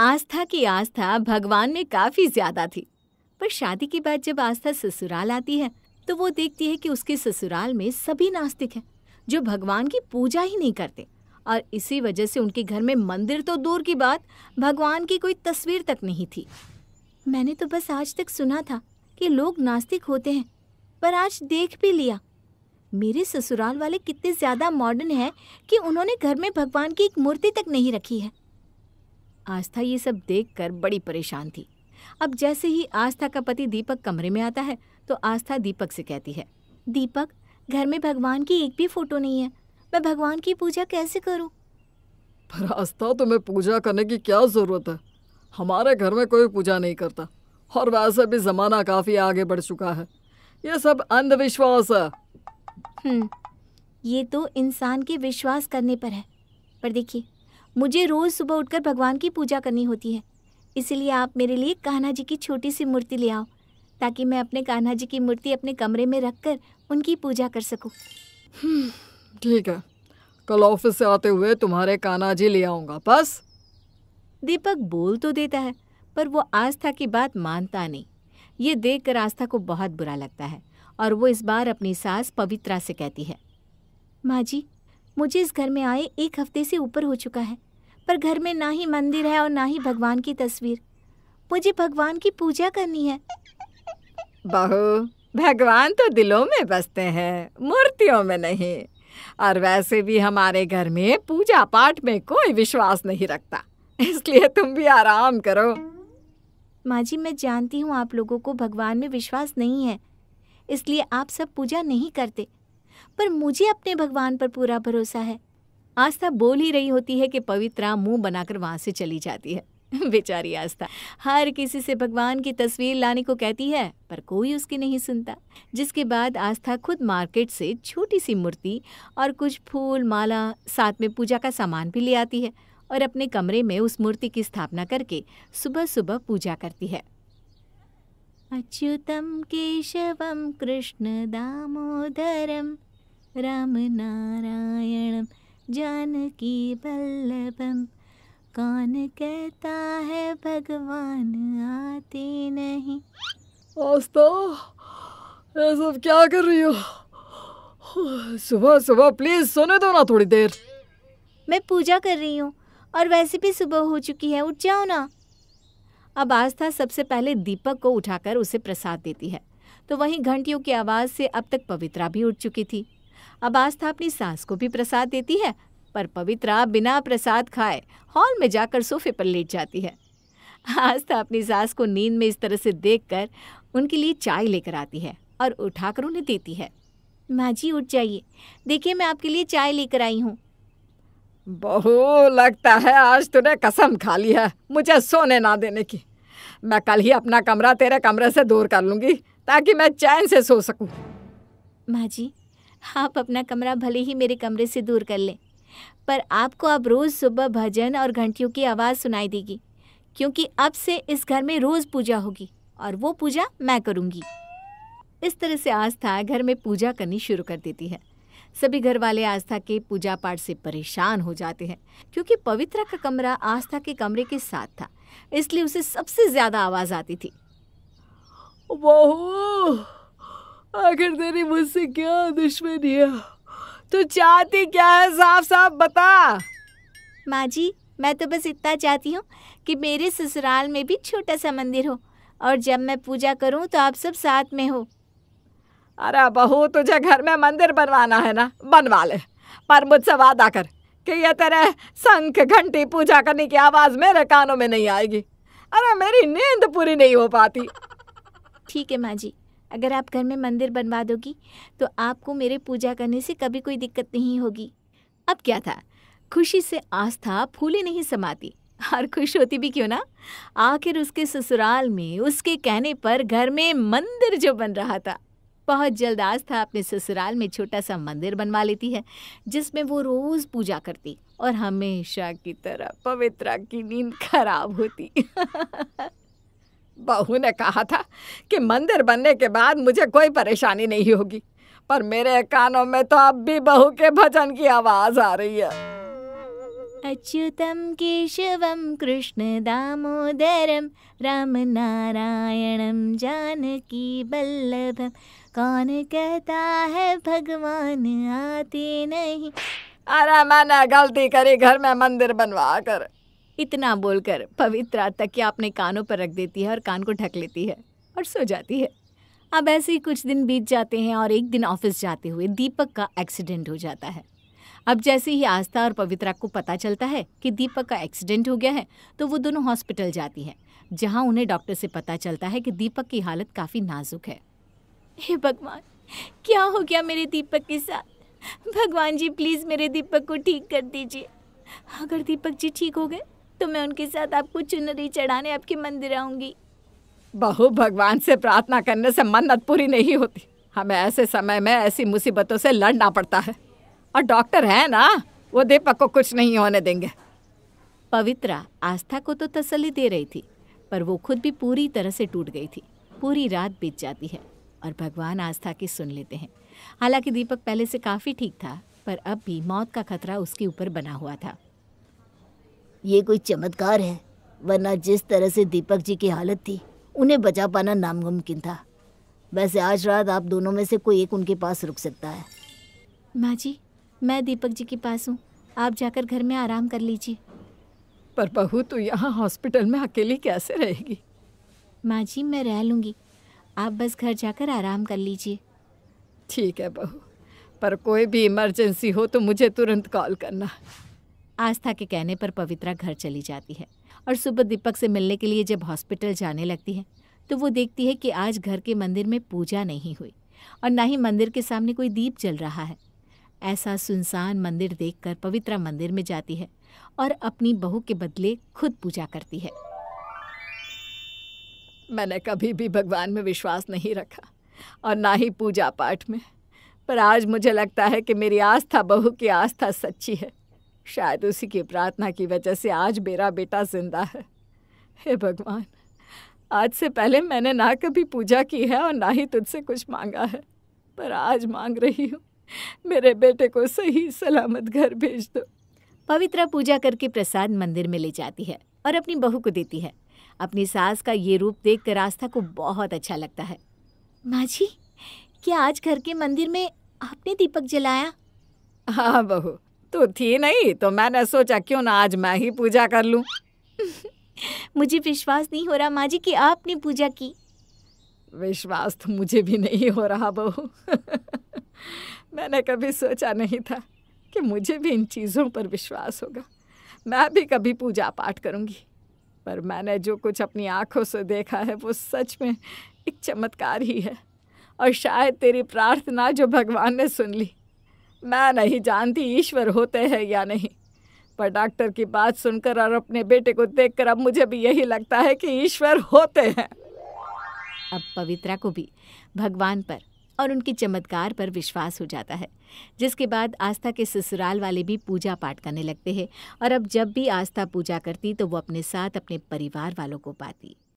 आस्था की आस्था भगवान में काफी ज्यादा थी पर शादी के बाद जब आस्था ससुराल आती है तो वो देखती है कि उसके ससुराल में सभी नास्तिक हैं जो भगवान की पूजा ही नहीं करते और इसी वजह से उनके घर में मंदिर तो दूर की बात भगवान की कोई तस्वीर तक नहीं थी मैंने तो बस आज तक सुना था कि लोग नास्तिक होते हैं पर आज देख भी लिया मेरे ससुराल वाले कितने ज़्यादा मॉडर्न हैं कि उन्होंने घर में भगवान की एक मूर्ति तक नहीं रखी है आस्था ये सब देखकर बड़ी परेशान थी अब जैसे ही आस्था का पति दीपक कमरे में आता है तो आस्था दीपक से कहती है दीपक घर में भगवान की एक भी फोटो नहीं है मैं भगवान की पूजा कैसे करूं? पर आस्था तुम्हें पूजा करने की क्या ज़रूरत है हमारे घर में कोई पूजा नहीं करता और वैसे भी ज़माना काफ़ी आगे बढ़ चुका है ये सब अंधविश्वास है हम्म, ये तो इंसान के विश्वास करने पर है पर देखिए मुझे रोज़ सुबह उठकर भगवान की पूजा करनी होती है इसलिए आप मेरे लिए कान्हा जी की छोटी सी मूर्ति ले आओ ताकि मैं अपने कान्हा जी की मूर्ति अपने कमरे में रख कर उनकी पूजा कर सकूँ हम्म, ठीक है कल ऑफिस से आते हुए तुम्हारे कान्हा जी ले आऊँगा बस दीपक बोल तो देता है पर वो आस्था की बात मानता नहीं ये कर आस्था को बहुत बुरा लगता है और वो इस बार अपनी सास पवित्रा से कहती है माँ जी मुझे इस घर में आए एक हफ्ते से ऊपर हो चुका है पर घर में ना ही मंदिर है और ना ही भगवान की तस्वीर मुझे भगवान की पूजा करनी है बहू भगवान तो दिलों में बसते हैं मूर्तियों में नहीं और वैसे भी हमारे घर में पूजा पाठ में कोई विश्वास नहीं रखता इसलिए तुम भी आराम करो माँ जी मैं जानती हूँ आप लोगों को भगवान में विश्वास नहीं है इसलिए आप सब पूजा नहीं करते पर मुझे अपने भगवान पर पूरा भरोसा है आस्था बोल ही रही होती है कि पवित्रा मुंह बनाकर वहाँ से चली जाती है बेचारी आस्था हर किसी से भगवान की तस्वीर लाने को कहती है पर कोई उसकी नहीं सुनता जिसके बाद आस्था खुद मार्केट से छोटी सी मूर्ति और कुछ फूल माला साथ में पूजा का सामान भी ले आती है और अपने कमरे में उस मूर्ति की स्थापना करके सुबह सुबह पूजा करती है अच्युतम केशवम कृष्ण दामोदरम राम नारायणम जानकी बल्लभम कौन कहता है भगवान आते नहीं ये सब क्या कर रही हो सुबह सुबह प्लीज सोने दो ना थोड़ी देर मैं पूजा कर रही हूँ और वैसे भी सुबह हो चुकी है उठ जाओ ना अब आस्था सबसे पहले दीपक को उठाकर उसे प्रसाद देती है तो वहीं घंटियों की आवाज़ से अब तक पवित्रा भी उठ चुकी थी अब आस्था अपनी सास को भी प्रसाद देती है पर पवित्रा बिना प्रसाद खाए हॉल में जाकर सोफे पर लेट जाती है आस्था अपनी सास को नींद में इस तरह से कर उनके लिए चाय लेकर आती है और उठाकर उन्हें देती है माँ जी उठ जाइए देखिए मैं आपके लिए चाय लेकर आई हूँ बहू लगता है आज तूने कसम खा ली है मुझे सोने ना देने की मैं कल ही अपना कमरा तेरे कमरे से दूर कर लूँगी ताकि मैं चैन से सो सकूँ माँ जी आप अपना कमरा भले ही मेरे कमरे से दूर कर लें पर आपको अब रोज़ सुबह भजन और घंटियों की आवाज़ सुनाई देगी क्योंकि अब से इस घर में रोज़ पूजा होगी और वो पूजा मैं करूँगी इस तरह से आस्था घर में पूजा करनी शुरू कर देती है सभी घर वाले आस्था के पूजा पाठ से परेशान हो जाते हैं क्योंकि पवित्रा का कमरा आस्था के कमरे के साथ था इसलिए उसे सबसे ज़्यादा आवाज़ आती थी अगर तेरी मुझसे क्या दुश्मनी है तो चाहती क्या है साफ साफ बता माँ जी मैं तो बस इतना चाहती हूँ कि मेरे ससुराल में भी छोटा सा मंदिर हो और जब मैं पूजा करूँ तो आप सब साथ में हो अरे बहू तुझे घर में मंदिर बनवाना है ना बनवा ले पर मुझसे वादा कर कि ये तेरे शंख घंटी पूजा करने की आवाज़ मेरे कानों में नहीं आएगी अरे मेरी नींद पूरी नहीं हो पाती ठीक है माँ जी अगर आप घर में मंदिर बनवा दोगी तो आपको मेरे पूजा करने से कभी कोई दिक्कत नहीं होगी अब क्या था खुशी से आस्था फूले नहीं समाती और खुश होती भी क्यों ना आखिर उसके ससुराल में उसके कहने पर घर में मंदिर जो बन रहा था बहुत जल्द आस्था अपने ससुराल में छोटा सा मंदिर बनवा लेती है जिसमें वो रोज़ पूजा करती और हमेशा की तरह पवित्रा की नींद खराब होती बहू ने कहा था कि मंदिर बनने के बाद मुझे कोई परेशानी नहीं होगी पर मेरे कानों में तो अब भी बहू के भजन की आवाज आ रही है अच्युतम केशवम कृष्ण दामोदरम राम नारायणम जानकी बल्लभम कौन कहता है भगवान आते नहीं अरे मैंने गलती करी घर में मंदिर बनवा कर इतना बोलकर पवित्रा तकिया अपने कानों पर रख देती है और कान को ढक लेती है और सो जाती है अब ऐसे ही कुछ दिन बीत जाते हैं और एक दिन ऑफिस जाते हुए दीपक का एक्सीडेंट हो जाता है अब जैसे ही आस्था और पवित्रा को पता चलता है कि दीपक का एक्सीडेंट हो गया है तो वो दोनों हॉस्पिटल जाती हैं जहाँ उन्हें डॉक्टर से पता चलता है कि दीपक की हालत काफ़ी नाजुक है हे भगवान क्या हो गया मेरे दीपक के साथ भगवान जी प्लीज़ मेरे दीपक को ठीक कर दीजिए अगर दीपक जी ठीक हो गए तो मैं उनके साथ आपको चुनरी चढ़ाने आपके मंदिर आऊंगी बहु भगवान से प्रार्थना करने से मन्नत पूरी नहीं होती हमें ऐसे समय में ऐसी मुसीबतों से लड़ना पड़ता है और डॉक्टर है ना वो दीपक को कुछ नहीं होने देंगे पवित्रा आस्था को तो तसली दे रही थी पर वो खुद भी पूरी तरह से टूट गई थी पूरी रात बीत जाती है और भगवान आस्था की सुन लेते हैं हालांकि दीपक पहले से काफ़ी ठीक था पर अब भी मौत का खतरा उसके ऊपर बना हुआ था ये कोई चमत्कार है वरना जिस तरह से दीपक जी की हालत थी उन्हें बचा पाना नामुमकिन था वैसे आज रात आप दोनों में से कोई एक उनके पास रुक सकता है माँ जी मैं दीपक जी के पास हूँ आप जाकर घर में आराम कर लीजिए पर बहू तो यहाँ हॉस्पिटल में अकेली कैसे रहेगी माँ जी मैं रह लूँगी आप बस घर जाकर आराम कर लीजिए ठीक है बहू पर कोई भी इमरजेंसी हो तो मुझे तुरंत कॉल करना आस्था के कहने पर पवित्रा घर चली जाती है और सुबह दीपक से मिलने के लिए जब हॉस्पिटल जाने लगती है तो वो देखती है कि आज घर के मंदिर में पूजा नहीं हुई और ना ही मंदिर के सामने कोई दीप जल रहा है ऐसा सुनसान मंदिर देखकर पवित्रा मंदिर में जाती है और अपनी बहू के बदले खुद पूजा करती है मैंने कभी भी भगवान में विश्वास नहीं रखा और ना ही पूजा पाठ में पर आज मुझे लगता है कि मेरी आस्था बहू की आस्था सच्ची है शायद उसी की प्रार्थना की वजह से आज मेरा बेटा जिंदा है हे भगवान आज से पहले मैंने ना कभी पूजा की है और ना ही तुझसे कुछ मांगा है पर आज मांग रही हूँ मेरे बेटे को सही सलामत घर भेज दो पवित्रा पूजा करके प्रसाद मंदिर में ले जाती है और अपनी बहू को देती है अपनी सास का ये रूप देख कर आस्था को बहुत अच्छा लगता है माँ जी क्या आज घर के मंदिर में आपने दीपक जलाया हाँ बहू तू तो थी नहीं तो मैंने सोचा क्यों ना आज मैं ही पूजा कर लूं मुझे विश्वास नहीं हो रहा माँ जी कि आपने पूजा की विश्वास तो मुझे भी नहीं हो रहा बहू मैंने कभी सोचा नहीं था कि मुझे भी इन चीज़ों पर विश्वास होगा मैं भी कभी पूजा पाठ करूंगी पर मैंने जो कुछ अपनी आंखों से देखा है वो सच में एक चमत्कार ही है और शायद तेरी प्रार्थना जो भगवान ने सुन ली मैं नहीं जानती ईश्वर होते हैं या नहीं पर डॉक्टर की बात सुनकर और अपने बेटे को देखकर अब मुझे भी यही लगता है कि ईश्वर होते हैं अब पवित्रा को भी भगवान पर और उनके चमत्कार पर विश्वास हो जाता है जिसके बाद आस्था के ससुराल वाले भी पूजा पाठ करने लगते हैं और अब जब भी आस्था पूजा करती तो वो अपने साथ अपने परिवार वालों को पाती